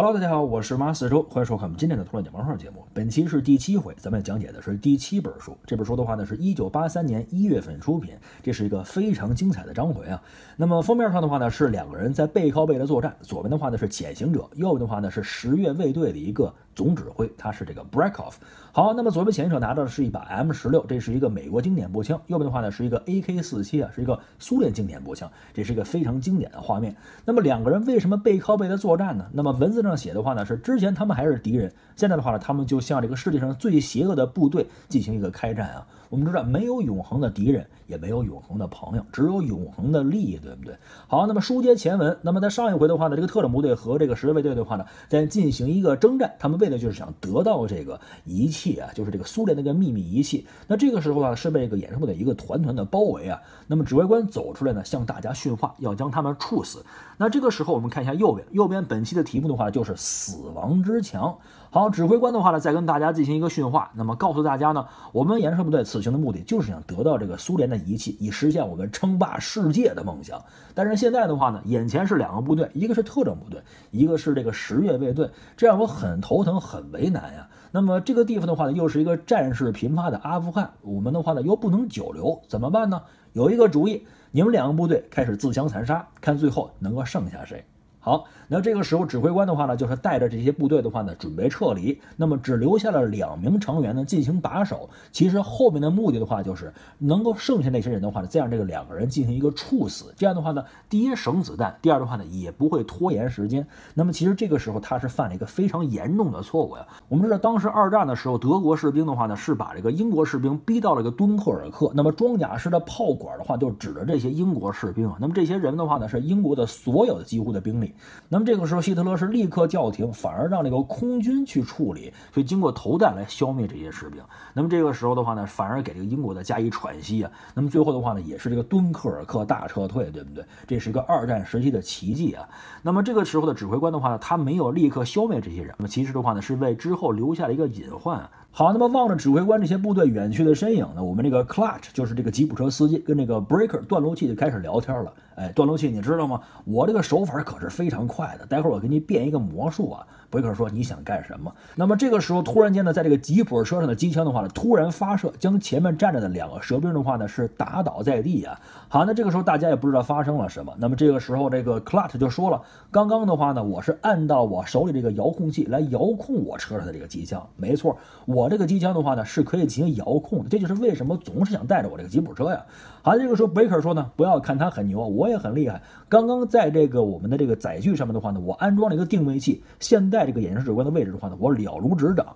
Hello，大家好，我是马四周，欢迎收看我们今天的《图论讲文化》节目。本期是第七回，咱们讲解的是第七本书。这本书的话呢，是一九八三年一月份出品，这是一个非常精彩的章回啊。那么封面上的话呢，是两个人在背靠背的作战，左边的话呢是潜行者，右边的话呢是十月卫队的一个。总指挥他是这个 b r e a k o f f 好，那么左边前一手拿到的是一把 M 十六，这是一个美国经典步枪，右边的话呢是一个 AK 四七啊，是一个苏联经典步枪，这是一个非常经典的画面。那么两个人为什么背靠背的作战呢？那么文字上写的话呢是之前他们还是敌人。现在的话呢，他们就向这个世界上最邪恶的部队进行一个开战啊！我们知道，没有永恒的敌人，也没有永恒的朋友，只有永恒的利益，对不对？好，那么书接前文，那么在上一回的话呢，这个特种部队和这个十卫队的话呢，在进行一个征战，他们为的就是想得到这个仪器啊，就是这个苏联那个秘密仪器。那这个时候啊，是被一个掩护的一个团团的包围啊。那么指挥官走出来呢，向大家训话，要将他们处死。那这个时候，我们看一下右边，右边本期的题目的话就是死亡之墙。好，指挥官的话呢，再跟大家进行一个训话。那么告诉大家呢，我们颜色部队此行的目的就是想得到这个苏联的仪器，以实现我们称霸世界的梦想。但是现在的话呢，眼前是两个部队，一个是特种部队，一个是这个十月卫队，这让我很头疼，很为难呀。那么这个地方的话呢，又是一个战事频发的阿富汗，我们的话呢又不能久留，怎么办呢？有一个主意，你们两个部队开始自相残杀，看最后能够剩下谁。好，那这个时候指挥官的话呢，就是带着这些部队的话呢，准备撤离。那么只留下了两名成员呢进行把守。其实后面的目的的话，就是能够剩下那些人的话呢，再让这个两个人进行一个处死。这样的话呢，第一省子弹，第二的话呢，也不会拖延时间。那么其实这个时候他是犯了一个非常严重的错误呀。我们知道当时二战的时候，德国士兵的话呢，是把这个英国士兵逼到了一个敦刻尔克。那么装甲师的炮管的话，就指着这些英国士兵啊。那么这些人的话呢，是英国的所有的几乎的兵力。那么这个时候，希特勒是立刻叫停，反而让这个空军去处理，所以经过投弹来消灭这些士兵。那么这个时候的话呢，反而给这个英国的加以喘息啊。那么最后的话呢，也是这个敦刻尔克大撤退，对不对？这是一个二战时期的奇迹啊。那么这个时候的指挥官的话，呢，他没有立刻消灭这些人。那么其实的话呢，是为之后留下了一个隐患。好，那么望着指挥官这些部队远去的身影呢，我们这个 Clutch 就是这个吉普车司机跟那个 Breaker 断路器就开始聊天了。哎，断路器，你知道吗？我这个手法可是非常快的。待会儿我给你变一个魔术啊！贝克说：“你想干什么？”那么这个时候，突然间呢，在这个吉普车上的机枪的话呢，突然发射，将前面站着的两个蛇兵的话呢，是打倒在地啊！好，那这个时候大家也不知道发生了什么。那么这个时候，这个 c Clut 就说了：“刚刚的话呢，我是按到我手里这个遥控器来遥控我车上的这个机枪，没错，我这个机枪的话呢是可以进行遥控的。这就是为什么总是想带着我这个吉普车呀！”好，这个时候贝克说呢：“不要看他很牛啊，我。”也很厉害。刚刚在这个我们的这个载具上面的话呢，我安装了一个定位器。现在这个眼镜蛇机关的位置的话呢，我了如指掌。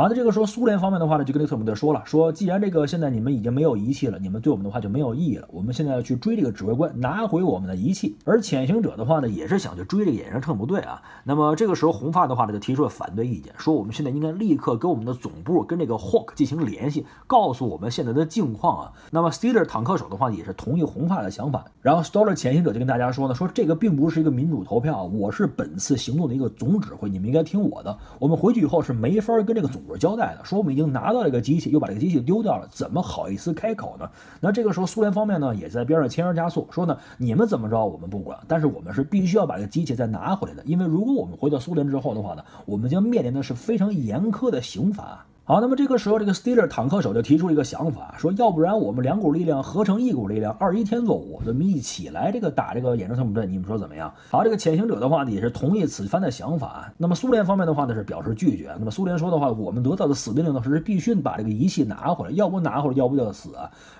好那这个时候苏联方面的话呢，就跟这特姆德说了，说既然这个现在你们已经没有仪器了，你们对我们的话就没有意义了。我们现在要去追这个指挥官，拿回我们的仪器。而潜行者的话呢，也是想去追这个野人特姆队啊。那么这个时候红发的话呢，就提出了反对意见，说我们现在应该立刻跟我们的总部跟这个 Hawk 进行联系，告诉我们现在的境况啊。那么 Steeler 坦克手的话呢，也是同意红发的想法。然后 Stoller 潜行者就跟大家说呢，说这个并不是一个民主投票，我是本次行动的一个总指挥，你们应该听我的。我们回去以后是没法跟这个总。是交代的，说我们已经拿到这个机器，又把这个机器丢掉了，怎么好意思开口呢？那这个时候苏联方面呢，也在边上添油加速，说呢，你们怎么着我们不管，但是我们是必须要把这个机器再拿回来的，因为如果我们回到苏联之后的话呢，我们将面临的是非常严苛的刑罚。好，那么这个时候，这个 Steeler 坦克手就提出了一个想法，说要不然我们两股力量合成一股力量，二一天作五，咱们一起来这个打这个严生特目队，你们说怎么样？好，这个潜行者的话呢也是同意此番的想法。那么苏联方面的话呢是表示拒绝。那么苏联说的话，我们得到的死命令呢是必须把这个仪器拿回来，要不拿回来，要不就死。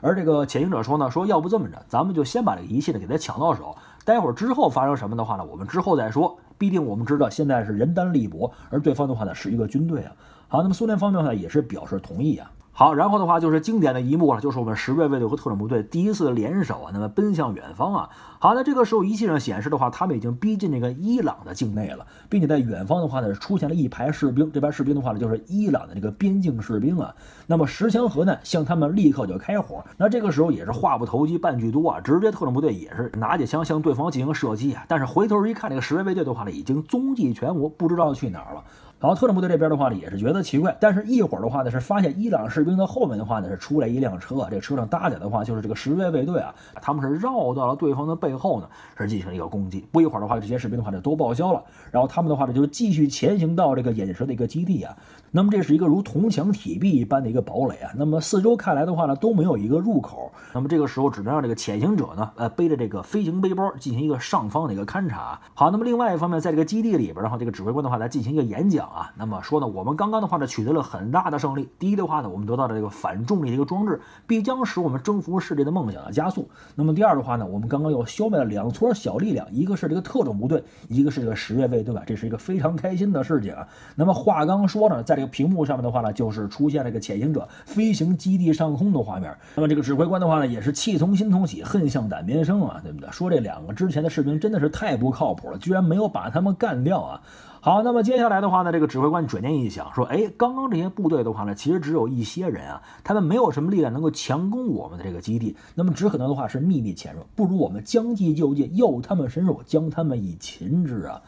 而这个潜行者说呢，说要不这么着，咱们就先把这个仪器呢给他抢到手，待会儿之后发生什么的话呢，我们之后再说。毕竟我们知道现在是人单力薄，而对方的话呢是一个军队啊。好，那么苏联方面呢也是表示同意啊。好，然后的话就是经典的一幕了，就是我们十月卫队和特种部队第一次联手啊，那么奔向远方啊。好，那这个时候仪器上显示的话，他们已经逼近这个伊朗的境内了，并且在远方的话呢，出现了一排士兵，这边士兵的话呢，就是伊朗的这个边境士兵啊。那么十枪核弹向他们立刻就开火，那这个时候也是话不投机半句多啊，直接特种部队也是拿起枪向对方进行射击啊。但是回头一看，这个十月卫队的话呢，已经踪迹全无，不知道去哪儿了。然后特种部队这边的话呢，也是觉得奇怪，但是一会儿的话呢，是发现伊朗士兵的后面的话呢，是出来一辆车，这车上搭载的话就是这个十月卫队啊，他们是绕到了对方的背后呢，是进行一个攻击。不一会儿的话，这些士兵的话就都报销了，然后他们的话呢就继续前行到这个掩蛇的一个基地啊。那么这是一个如铜墙铁壁一般的一个堡垒啊，那么四周看来的话呢都没有一个入口，那么这个时候只能让这个潜行者呢，呃，背着这个飞行背包进行一个上方的一个勘察。好，那么另外一方面，在这个基地里边的话，这个指挥官的话来进行一个演讲。啊，那么说呢，我们刚刚的话呢，取得了很大的胜利。第一的话呢，我们得到的这个反重力的一个装置，必将使我们征服世界的梦想啊加速。那么第二的话呢，我们刚刚又消灭了两撮小力量，一个是这个特种部队，一个是这个十月卫，对吧？这是一个非常开心的事情啊。那么话刚说呢，在这个屏幕上面的话呢，就是出现一个潜行者飞行基地上空的画面。那么这个指挥官的话呢，也是气从心头起，恨向胆边生啊，对不对？说这两个之前的士兵真的是太不靠谱了，居然没有把他们干掉啊。好，那么接下来的话呢，这个指挥官转念一想，说，哎，刚刚这些部队的话呢，其实只有一些人啊，他们没有什么力量能够强攻我们的这个基地，那么只可能的话是秘密潜入，不如我们将计就计，诱他们深入，将他们以擒之啊。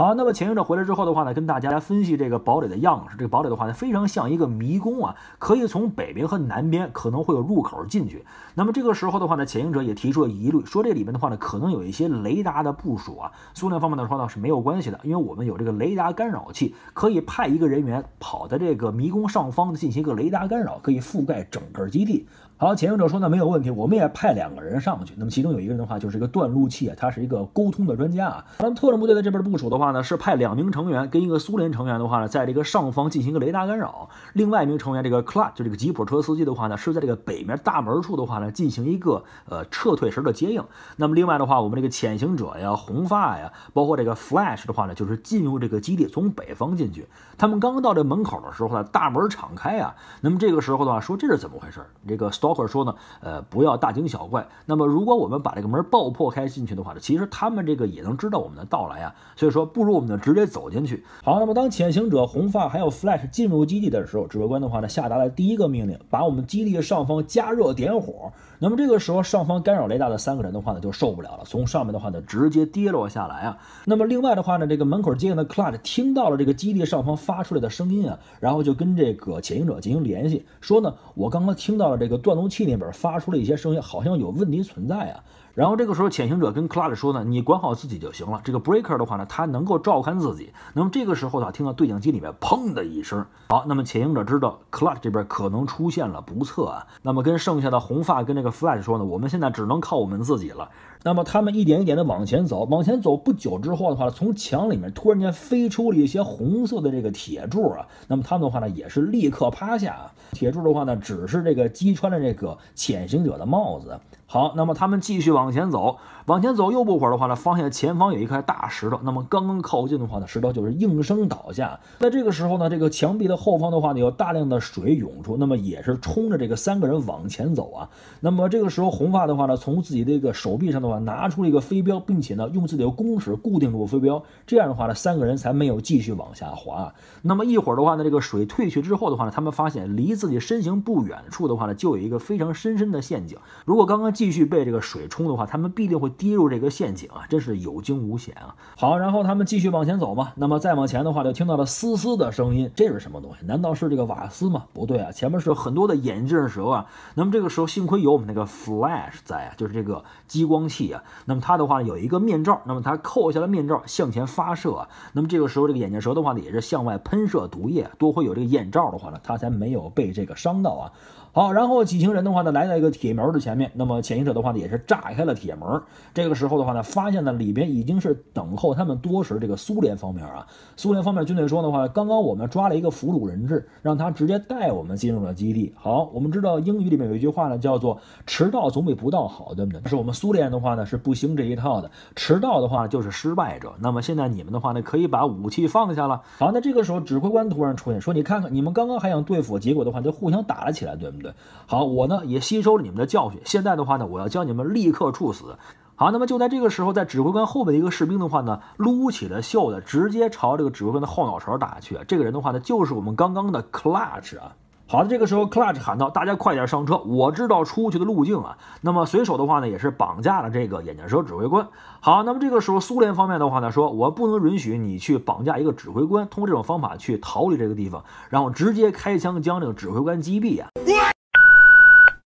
好，那么潜行者回来之后的话呢，跟大家分析这个堡垒的样式。这个堡垒的话呢，非常像一个迷宫啊，可以从北边和南边可能会有入口进去。那么这个时候的话呢，潜行者也提出了疑虑，说这里面的话呢，可能有一些雷达的部署啊。苏联方面的话呢是没有关系的，因为我们有这个雷达干扰器，可以派一个人员跑在这个迷宫上方呢进行一个雷达干扰，可以覆盖整个基地。好，潜行者说呢没有问题，我们也派两个人上去。那么其中有一个人的话，就是一个断路器啊，他是一个沟通的专家啊。咱们特种部队在这边部署的话呢，是派两名成员跟一个苏联成员的话呢，在这个上方进行一个雷达干扰。另外一名成员，这个 c l a n t 就这个吉普车司机的话呢，是在这个北面大门处的话呢，进行一个呃撤退时的接应。那么另外的话，我们这个潜行者呀、红发呀，包括这个 Flash 的话呢，就是进入这个基地从北方进去。他们刚到这门口的时候呢，大门敞开啊。那么这个时候的话，说这是怎么回事？这个 Sto 或者说呢，呃，不要大惊小怪。那么，如果我们把这个门爆破开进去的话呢，其实他们这个也能知道我们的到来啊。所以说，不如我们呢直接走进去。好，那么当潜行者、红发还有 Flash 进入基地的时候，指挥官的话呢下达了第一个命令，把我们基地的上方加热点火。那么这个时候，上方干扰雷达的三个人的话呢就受不了了，从上面的话呢直接跌落下来啊。那么另外的话呢，这个门口接应的 Clutch 听到了这个基地上方发出来的声音啊，然后就跟这个潜行者进行联系，说呢，我刚刚听到了这个断。容器那边发出了一些声音，好像有问题存在啊。然后这个时候潜行者跟 c l u 说呢：“你管好自己就行了。”这个 Breaker 的话呢，他能够照看自己。那么这个时候呢，听到对讲机里面砰的一声。好，那么潜行者知道 c l u 这边可能出现了不测啊。那么跟剩下的红发跟那个 Flash 说呢：“我们现在只能靠我们自己了。”那么他们一点一点的往前走，往前走不久之后的话，从墙里面突然间飞出了一些红色的这个铁柱啊。那么他们的话呢，也是立刻趴下。铁柱的话呢，只是这个击穿了这个潜行者的帽子。好，那么他们继续往前走，往前走又不会儿的话呢，发现前方有一块大石头。那么刚刚靠近的话呢，石头就是应声倒下。在这个时候呢，这个墙壁的后方的话呢，有大量的水涌出，那么也是冲着这个三个人往前走啊。那么这个时候，红发的话呢，从自己的一个手臂上的。拿出了一个飞镖，并且呢，用自己的弓矢固定住飞镖。这样的话呢，三个人才没有继续往下滑。那么一会儿的话呢，这个水退去之后的话呢，他们发现离自己身形不远处的话呢，就有一个非常深深的陷阱。如果刚刚继续被这个水冲的话，他们必定会跌入这个陷阱啊！真是有惊无险啊！好，然后他们继续往前走嘛。那么再往前的话，就听到了嘶嘶的声音。这是什么东西？难道是这个瓦斯吗？不对啊，前面是很多的眼镜蛇啊。那么这个时候，幸亏有我们那个 flash 在啊，就是这个激光器。那么他的话呢有一个面罩，那么他扣下了面罩向前发射啊，那么这个时候这个眼镜蛇的话呢也是向外喷射毒液，多亏有这个眼罩的话呢，他才没有被这个伤到啊。好，然后几行人的话呢来到一个铁门的前面，那么潜行者的话呢也是炸开了铁门，这个时候的话呢发现呢里边已经是等候他们多时这个苏联方面啊，苏联方面军队说的话，刚刚我们抓了一个俘虏人质，让他直接带我们进入了基地。好，我们知道英语里面有一句话呢叫做迟到总比不到好，对不对？但是我们苏联的话。呢是不行这一套的，迟到的话就是失败者。那么现在你们的话呢，可以把武器放下了。好，那这个时候，指挥官突然出现，说：“你看看，你们刚刚还想对付我，结果的话就互相打了起来，对不对？”好，我呢也吸收了你们的教训，现在的话呢，我要将你们立刻处死。好，那么就在这个时候，在指挥官后面的一个士兵的话呢，撸起了袖子，直接朝这个指挥官的后脑勺打去。这个人的话呢，就是我们刚刚的 Clutch 啊。好的，这个时候，Clutch 喊道：“大家快点上车，我知道出去的路径啊。”那么，随手的话呢，也是绑架了这个眼镜蛇指挥官。好，那么这个时候，苏联方面的话呢，说：“我不能允许你去绑架一个指挥官，通过这种方法去逃离这个地方，然后直接开枪将这个指挥官击毙啊！”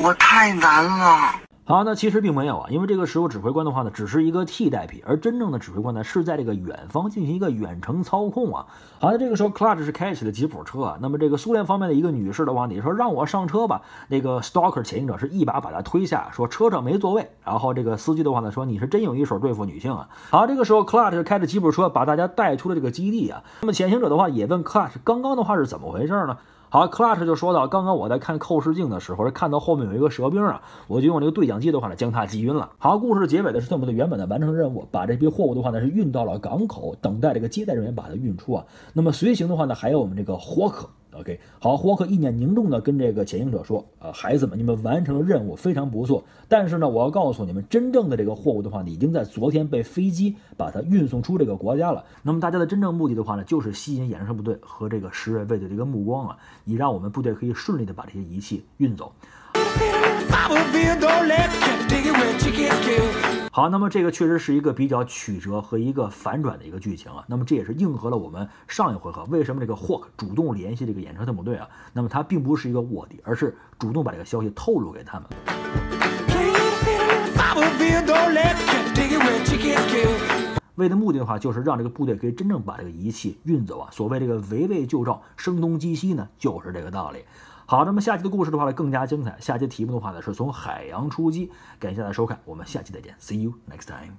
我太难了。好，那其实并没有啊，因为这个时候指挥官的话呢，只是一个替代品，而真正的指挥官呢，是在这个远方进行一个远程操控啊。好，那这个时候，Clutch 是开起了吉普车啊。那么这个苏联方面的一个女士的话，你说让我上车吧，那个 Stalker 潜行者是一把把他推下，说车上没座位。然后这个司机的话呢，说你是真有一手对付女性啊。好，这个时候 Clutch 开着吉普车把大家带出了这个基地啊。那么潜行者的话也问 Clutch，刚刚的话是怎么回事呢？好 c l u t c h 就说到，刚刚我在看透视镜的时候，看到后面有一个蛇兵啊，我就用这个对讲机的话呢，将他击晕了。好，故事结尾的是特姆的原本的完成任务，把这批货物的话呢是运到了港口，等待这个接待人员把它运出啊。那么随行的话呢，还有我们这个霍克。OK，好，霍克一脸凝重的跟这个潜行者说，呃，孩子们，你们完成了任务，非常不错。但是呢，我要告诉你们，真正的这个货物的话，已经在昨天被飞机把它运送出这个国家了。那么大家的真正目的的话呢，就是吸引野生部队和这个石月卫队的一个目光啊，以让我们部队可以顺利的把这些仪器运走。好，那么这个确实是一个比较曲折和一个反转的一个剧情啊。那么这也是应和了我们上一回合，为什么这个霍克主动联系这个掩车特务队啊？那么他并不是一个卧底，而是主动把这个消息透露给他们。为的目的的话，就是让这个部队可以真正把这个仪器运走啊。所谓这个围魏救赵、声东击西呢，就是这个道理。好，那么下期的故事的话呢，更加精彩。下期题目的话呢，是从海洋出击。感谢大家收看，我们下期再见，See you next time。